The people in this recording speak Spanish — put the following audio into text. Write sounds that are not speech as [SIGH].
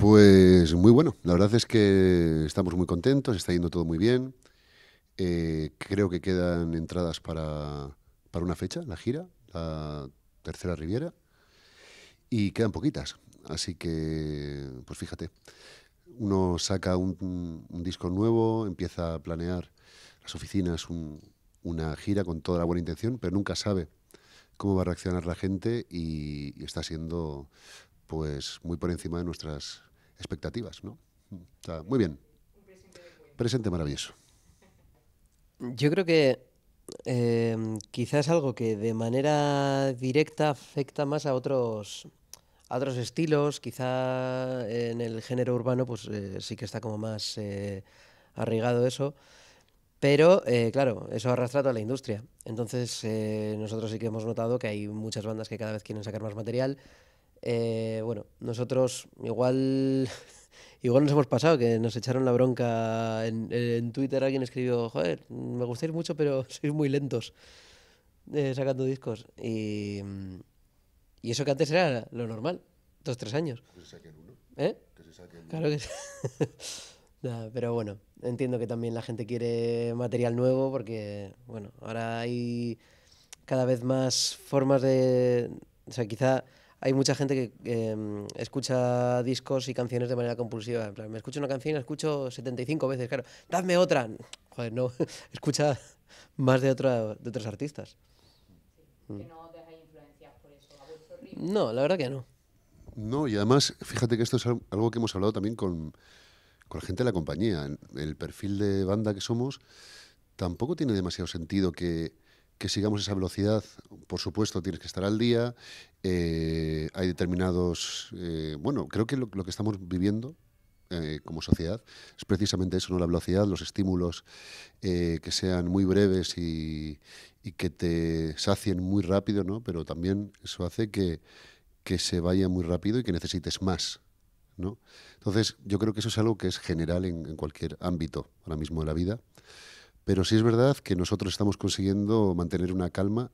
Pues muy bueno, la verdad es que estamos muy contentos, está yendo todo muy bien. Eh, creo que quedan entradas para, una fecha, la gira, la tercera Riviera, y quedan poquitas. Así que, pues fíjate, uno saca un, disco nuevo, empieza a planear las oficinas, una gira con toda la buena intención, pero nunca sabe cómo va a reaccionar la gente y, y está siendo pues muy por encima de nuestras expectativas, ¿no? Mm, o sea, muy bien. Presente maravilloso. Yo creo que em, quizás algo que de manera directa afecta más a otros a otros estilos, quizá en el género urbano, pues eh, sí que está como más eh, arraigado eso. Pero, eh, claro, eso arrastra toda la industria. Entonces, eh, nosotros sí que hemos notado que hay muchas bandas que cada vez quieren sacar más material, eh, bueno, nosotros igual, [LAUGHS] igual nos hemos pasado, que nos echaron la bronca en, Twitter, alguien escribió, joder, me gustáis mucho, pero [LAUGHS] sois muy lentos eh, sacando discos. Y, eso que antes era lo normal, dos, tres años. Que se saquen uno. ¿Eh? Que saquen Claro que sí [LAUGHS] pero bueno, entiendo que también la gente quiere material nuevo porque, bueno, ahora hay cada vez más formas de... O sea, quizá hay mucha gente que em, escucha discos y canciones de manera compulsiva. me escucho una canción y la escucho 75 veces, claro. ¡Dadme otra! Joder, no. [LAUGHS] escucha más de, otra, de otros artistas. que no por eso, No, la verdad que no. No, y además, fíjate que esto es algo que hemos hablado también con, con la gente de la compañía. El perfil de banda que somos tampoco tiene demasiado sentido que que sigamos esa velocidad. Por supuesto, tienes que estar al día. Eh, hay determinados. Eh, bueno, creo que lo, que estamos viviendo eh, como sociedad es precisamente eso, ¿no? la velocidad, los estímulos que sean muy breves y, que te sacien muy rápido, ¿no? pero también eso hace que, se vaya muy rápido y que necesites más. ¿no? Entonces, yo creo que eso es algo que es general en, en cualquier ámbito ahora mismo de la vida. Pero sí es verdad que nosotros estamos consiguiendo mantener una calma